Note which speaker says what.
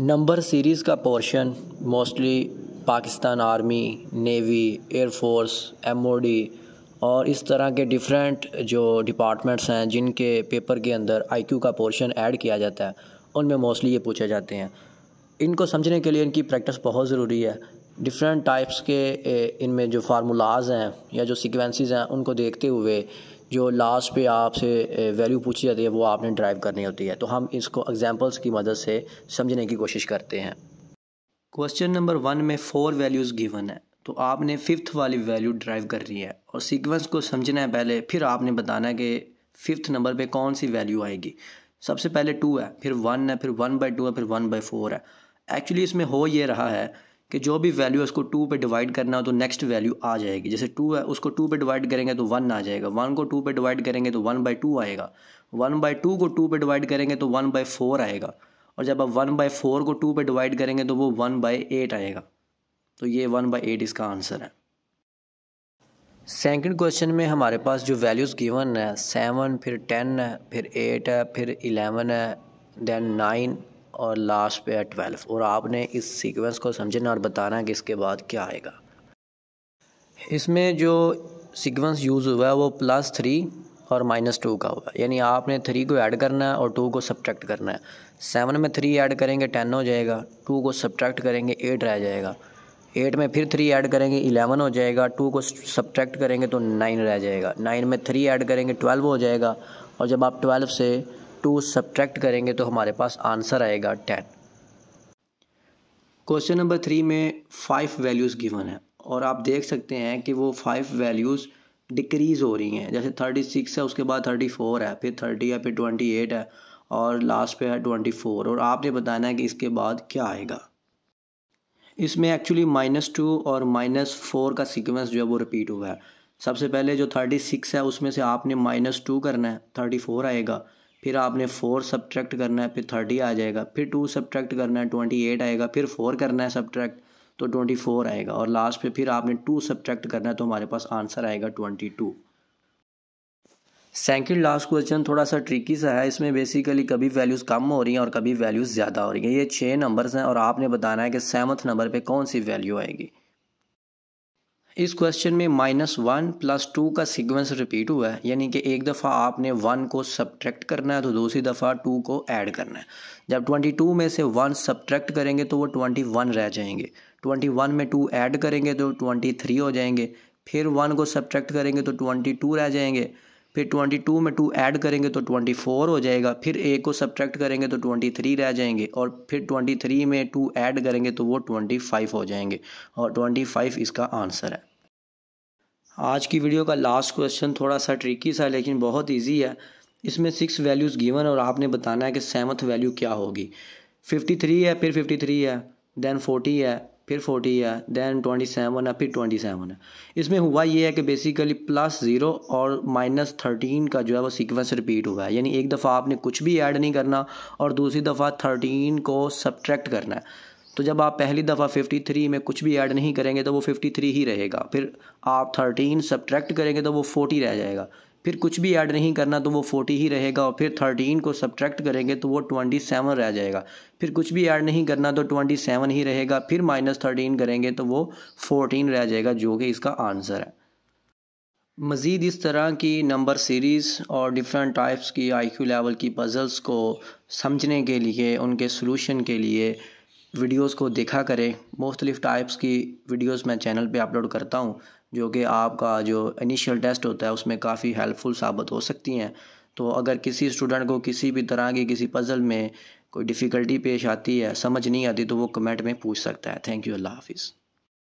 Speaker 1: number series का portion mostly Pakistan army navy air force M और इस तरह के डिफरेंट जो डिपार्टमेंट्स हैं जिनके पेपर के अंदर आईक्यू का पोर्शन ऐड किया जाता है उनमें मोस्टली ये पूछे जाते हैं इनको समझने के लिए इनकी प्रैक्टिस बहुत ज़रूरी है डिफरेंट टाइप्स के इनमें जो फार्मूलाज हैं या जो सिक्वेंसेस हैं उनको देखते हुए जो लास्ट पे आपसे वैल्यू पूछी जाती है वो आपने ड्राइव करनी होती है तो हम इसको एग्जाम्पल्स की मदद से समझने की कोशिश करते हैं क्वेश्चन नंबर वन में फोर वैल्यूज़ गिवन है तो आपने फिफ्थ वाली वैल्यू ड्राइव कर रही है और सीक्वेंस को समझना है पहले फिर आपने बताना है कि फिफ्थ नंबर पे कौन सी वैल्यू आएगी सबसे पहले टू है फिर वन है फिर वन बाई टू है फिर वन बाई फोर है एक्चुअली इसमें हो ये रहा है कि जो भी वैल्यू है उसको टू पे डिवाइड करना हो तो नेक्स्ट वैल्यू आ जाएगी जैसे टू है उसको टू पे डिवाइड करेंगे तो वन आ जाएगा वन को टू पे डिवाइड करेंगे तो वन बाई टू आएगा वन बाई टू को टू पे डिवाइड करेंगे तो वन बाई फोर आएगा और जब आप वन बाई फोर को टू पे डिवाइड करेंगे तो वो वन बाई एट आएगा तो ये वन बाई एट इसका आंसर है सेकेंड क्वेश्चन में हमारे पास जो वैल्यूज़ गिवन है सेवन फिर टेन है फिर एट है फिर इलेवन है देन नाइन और लास्ट पे है ट्वेल्व और आपने इस सीक्वेंस को समझना और बताना है कि इसके बाद क्या आएगा इसमें जो सीक्वेंस यूज़ हुआ है वो प्लस थ्री और माइनस टू का हुआ यानी आपने थ्री को ऐड करना है और टू को सब्ट्रैक्ट करना है सेवन में थ्री ऐड करेंगे टेन हो जाएगा टू को सब्ट्रैक्ट करेंगे एट रह जाएगा एट में फिर थ्री ऐड करेंगे इलेवन हो जाएगा टू को सब्ट्रैक्ट करेंगे तो नाइन रह जाएगा नाइन में थ्री ऐड करेंगे ट्वेल्व हो जाएगा और जब आप ट्वेल्व से टू सब्ट्रैक्ट करेंगे तो हमारे पास आंसर आएगा टेन क्वेश्चन नंबर थ्री में फाइव वैल्यूज़ गिवन है और आप देख सकते हैं कि वो फाइव वैल्यूज़ डिक्रीज़ हो रही हैं जैसे थर्टी सिक्स है उसके बाद थर्टी फोर है फिर थर्टी है फिर ट्वेंटी एट है और लास्ट पे है ट्वेंटी फोर और आपने बताना है कि इसके बाद क्या आएगा इसमें एक्चुअली माइनस टू और माइनस फोर का सिक्वेंस जो है वो रिपीट हुआ है सबसे पहले जो थर्टी सिक्स है उसमें से आपने माइनस टू करना है थर्टी फोर आएगा फिर आपने फोर सब्ट्रैक्ट करना है फिर थर्टी आ जाएगा फिर टू सब्ट्रैक्ट करना है ट्वेंटी एट आएगा फिर फोर करना है सब्ट्रैक्ट तो ट्वेंटी फोर आएगा और लास्ट पे फिर आपने टू सब्ट्रैक्ट करना है तो हमारे पास आंसर आएगा twenty two second last question थोड़ा सा ट्रिकी सा है इसमें बेसिकली कभी वैल्यूज़ कम हो रही हैं और कभी वैल्यूज़ ज़्यादा हो रही हैं ये छः नंबर्स हैं और आपने बताना है कि सेवन्थ नंबर पर कौन सी वैल्यू आएगी इस क्वेश्चन में माइनस वन प्लस टू का सीक्वेंस रिपीट हुआ है यानी कि एक दफ़ा आपने वन को सब्ट्रैक्ट करना है तो दूसरी दफ़ा टू को ऐड करना है जब ट्वेंटी टू में से वन सब्ट्रैक्ट करेंगे तो वो ट्वेंटी वन रह जाएंगे ट्वेंटी वन में टू ऐड करेंगे तो ट्वेंटी थ्री हो जाएंगे फिर वन को सब्ट्रैक्ट करेंगे तो ट्वेंटी टू रह जाएंगे फिर 22 में 2 ऐड करेंगे तो 24 हो जाएगा फिर ए को सब्ट्रैक्ट करेंगे तो 23 रह जाएंगे और फिर 23 में 2 ऐड करेंगे तो वो 25 हो जाएंगे और 25 इसका आंसर है आज की वीडियो का लास्ट क्वेश्चन थोड़ा सा ट्रिकी सा लेकिन बहुत ईजी है इसमें सिक्स वैल्यूज़ गिवन और आपने बताना है कि सेवन्थ वैल्यू क्या होगी फिफ्टी है फिर फिफ्टी है देन फोर्टी है फिर फोर्टी है दैन ट्वेंटी सेवन है फिर ट्वेंटी सेवन है इसमें हुआ ये है कि बेसिकली प्लस ज़ीरो और माइनस थर्टीन का जो है वो सीक्वेंस रिपीट हुआ है यानी एक दफ़ा आपने कुछ भी ऐड नहीं करना और दूसरी दफ़ा थर्टीन को सब्ट्रैक्ट करना है तो जब आप पहली दफ़ा फिफ्टी थ्री में कुछ भी ऐड नहीं करेंगे तो वो फिफ्टी थ्री ही रहेगा फिर आप थर्टीन सब्ट्रैक्ट करेंगे तो वो फोर्टी रह जाएगा फिर कुछ भी ऐड नहीं करना तो वो फोर्टी ही रहेगा और फिर थर्टीन को सब्ट्रैक्ट करेंगे तो वो ट्वेंटी सेवन रह जाएगा फिर कुछ भी ऐड नहीं करना तो ट्वेंटी सेवन ही रहेगा फिर माइनस थर्टीन करेंगे तो वो फोर्टीन रह जाएगा जो कि इसका आंसर है मज़ीद इस तरह की नंबर सीरीज़ और डिफरेंट टाइप्स की आईक्यू लेवल की पज़ल्स को समझने के लिए उनके सोलूशन के लिए वीडियोस को देखा करें मुख्तलिफ़ टाइप्स की वीडियोस मैं चैनल पे अपलोड करता हूँ जो कि आपका जो इनिशियल टेस्ट होता है उसमें काफ़ी हेल्पफुल साबित हो सकती हैं तो अगर किसी स्टूडेंट को किसी भी तरह की किसी पज़ल में कोई डिफ़िकल्टी पेश आती है समझ नहीं आती तो वो कमेंट में पूछ सकता है थैंक यू अल्लाह हाफिज़